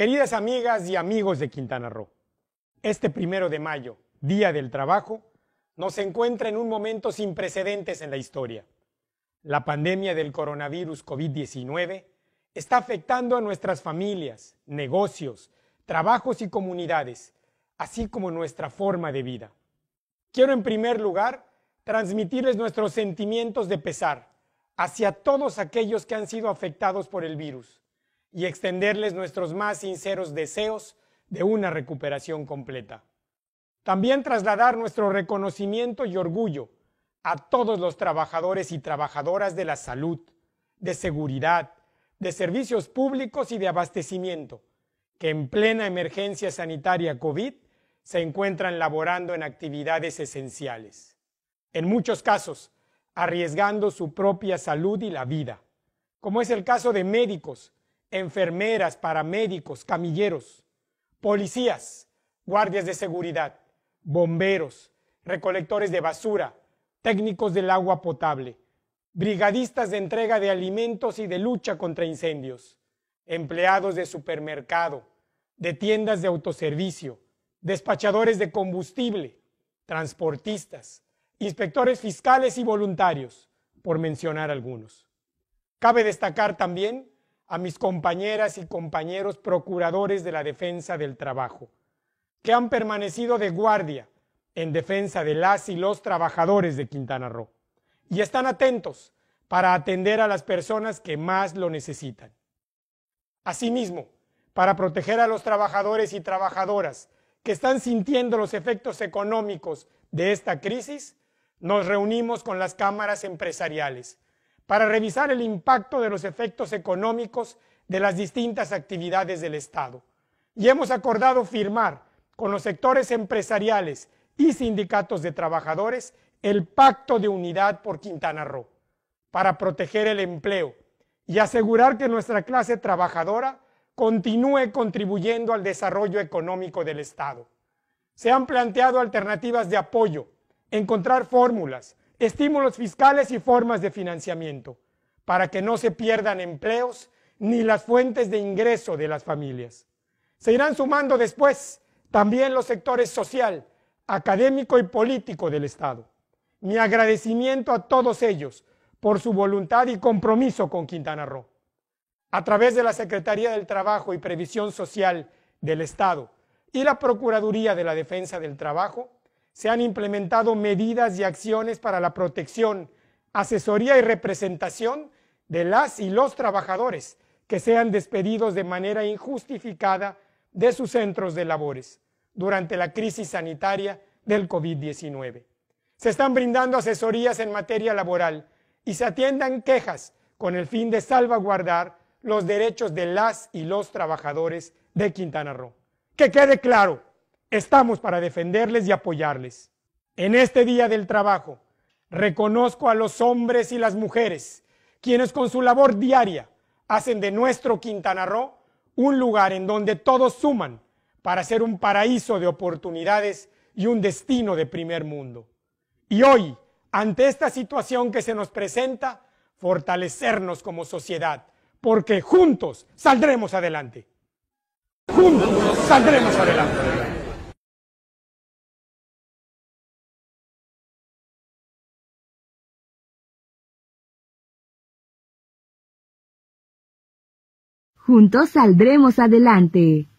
Queridas amigas y amigos de Quintana Roo, este primero de mayo, Día del Trabajo, nos encuentra en un momento sin precedentes en la historia. La pandemia del coronavirus COVID-19 está afectando a nuestras familias, negocios, trabajos y comunidades, así como nuestra forma de vida. Quiero en primer lugar transmitirles nuestros sentimientos de pesar hacia todos aquellos que han sido afectados por el virus y extenderles nuestros más sinceros deseos de una recuperación completa. También trasladar nuestro reconocimiento y orgullo a todos los trabajadores y trabajadoras de la salud, de seguridad, de servicios públicos y de abastecimiento, que en plena emergencia sanitaria COVID se encuentran laborando en actividades esenciales, en muchos casos arriesgando su propia salud y la vida, como es el caso de médicos, enfermeras, paramédicos, camilleros, policías, guardias de seguridad, bomberos, recolectores de basura, técnicos del agua potable, brigadistas de entrega de alimentos y de lucha contra incendios, empleados de supermercado, de tiendas de autoservicio, despachadores de combustible, transportistas, inspectores fiscales y voluntarios, por mencionar algunos. Cabe destacar también a mis compañeras y compañeros procuradores de la defensa del trabajo, que han permanecido de guardia en defensa de las y los trabajadores de Quintana Roo y están atentos para atender a las personas que más lo necesitan. Asimismo, para proteger a los trabajadores y trabajadoras que están sintiendo los efectos económicos de esta crisis, nos reunimos con las cámaras empresariales, para revisar el impacto de los efectos económicos de las distintas actividades del Estado. Y hemos acordado firmar con los sectores empresariales y sindicatos de trabajadores el Pacto de Unidad por Quintana Roo, para proteger el empleo y asegurar que nuestra clase trabajadora continúe contribuyendo al desarrollo económico del Estado. Se han planteado alternativas de apoyo, encontrar fórmulas estímulos fiscales y formas de financiamiento, para que no se pierdan empleos ni las fuentes de ingreso de las familias. Se irán sumando después también los sectores social, académico y político del Estado. Mi agradecimiento a todos ellos por su voluntad y compromiso con Quintana Roo. A través de la Secretaría del Trabajo y Previsión Social del Estado y la Procuraduría de la Defensa del Trabajo, se han implementado medidas y acciones para la protección, asesoría y representación de las y los trabajadores que sean despedidos de manera injustificada de sus centros de labores durante la crisis sanitaria del COVID-19. Se están brindando asesorías en materia laboral y se atiendan quejas con el fin de salvaguardar los derechos de las y los trabajadores de Quintana Roo. Que quede claro, Estamos para defenderles y apoyarles. En este Día del Trabajo, reconozco a los hombres y las mujeres, quienes con su labor diaria hacen de nuestro Quintana Roo un lugar en donde todos suman para ser un paraíso de oportunidades y un destino de primer mundo. Y hoy, ante esta situación que se nos presenta, fortalecernos como sociedad, porque juntos saldremos adelante. Juntos saldremos adelante. Juntos saldremos adelante.